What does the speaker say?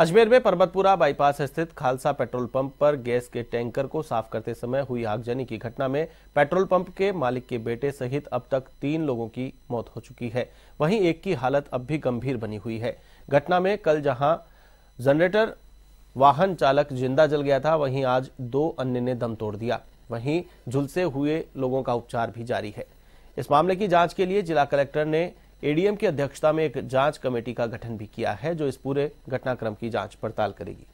अजमेर में पर्वतपुरा बाईपास स्थित Khalsa petrol pump पर गैस के टैंकर को साफ करते समय हुई आगजनी की घटना में पेट्रोल पंप के मालिक के बेटे सहित अब तक तीन लोगों की मौत हो चुकी है वहीं एक की हालत अब भी गंभीर बनी हुई है घटना में कल जहां जनरेटर वाहन चालक जिंदा जल गया था वहीं आज दो अन्य ने दम तोड़ दिया वहीं झुलसे हुए लोगों का उपचार भी जारी है इस मामले की जांच के लिए जिला कलेक्टर ने एडीएम की अध्यक्षता में एक जांच कमेटी का गठन भी किया है जो इस पूरे घटनाक्रम की जांच पड़ताल करेगी